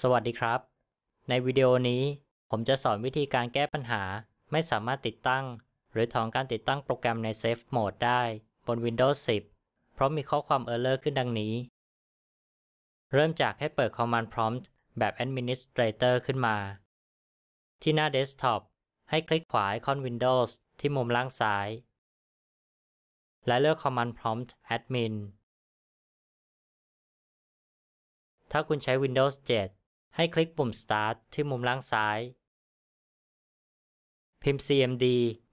สวัสดีครับ ในวิดีโอนี้ ผมจะสอนวิธีการแก้ปัญหาไม่สามารถติดตั้ง หรือถอนการติดตั้งโปรแกรมในเซฟโหมดได้บน Windows 10 เพราะมีข้อความ Error ขึ้นดังนี้ เริ่มจากให้เปิด Command Prompt แบบ Administrator ขึ้นมา ที่หน้า Desktop ให้คลิกขวาไอคอน Windows ที่มุมล่างซ้าย และเลือก Command Prompt Admin ถ้าคุณใช้ Windows 7ให้คลิกปุ่ม Start ที่มุมล่างซ้าย พิมพ์ CMD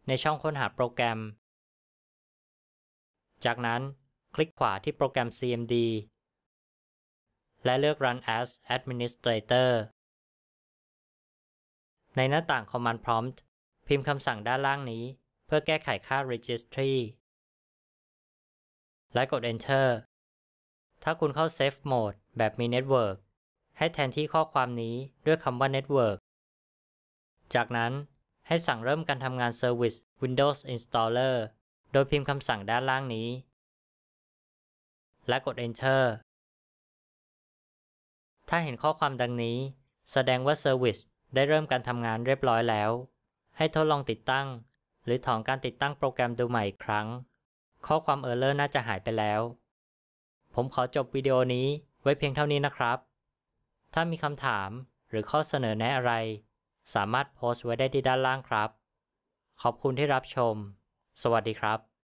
ในช่องค้นหาโปรแกรม จากนั้นคลิกขวาที่โปรแกรม CMD และเลือก Run as Administrator ในหน้าต่าง Command Prompt พิมพ์คำสั่งด้านล่างนี้ เพื่อแก้ไขค่า Registry และกด Enter ถ้าคุณเข้า Safe Mode แบบมี Network ให้แทนที่ข้อความนี้ด้วยคำว่า Network จากนั้นให้สั่งเริ่มการทำงาน Service Windows Installer โดยพิมพ์คำสั่งด้านล่างนี้ และกด Enter ถ้าเห็นข้อความดังนี้แสดงว่า Service ได้เริ่มการทำงานเรียบร้อยแล้ว ให้ทดลองติดตั้ง หรือถอนการติดตั้งโปรแกรมดูใหม่อีกครั้ง ข้อความเออร์เลอร์น่าจะหายไปแล้ว ผมขอจบวิดีโอนี้ไว้เพียงเท่านี้นะครับถ้ามีคำถามหรือข้อเสนอแนะอะไร สามารถโพสต์ไว้ได้ที่ด้านล่างครับ ขอบคุณที่รับชม สวัสดีครับ